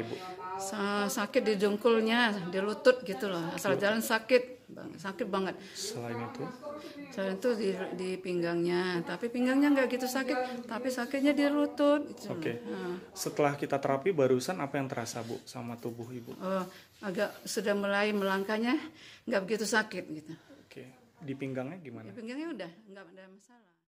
Ibu. Sakit di jungkulnya, di lutut gitu loh. Asal iya. jalan sakit, sakit banget. Selain itu? Selain itu di, di pinggangnya, tapi pinggangnya nggak gitu sakit, tapi sakitnya di lutut. Gitu. Oke. Okay. Nah. Setelah kita terapi barusan apa yang terasa bu sama tubuh ibu? Oh, agak sudah mulai melangkahnya, nggak begitu sakit gitu. Oke. Okay. Di pinggangnya gimana? Di pinggangnya udah nggak ada masalah.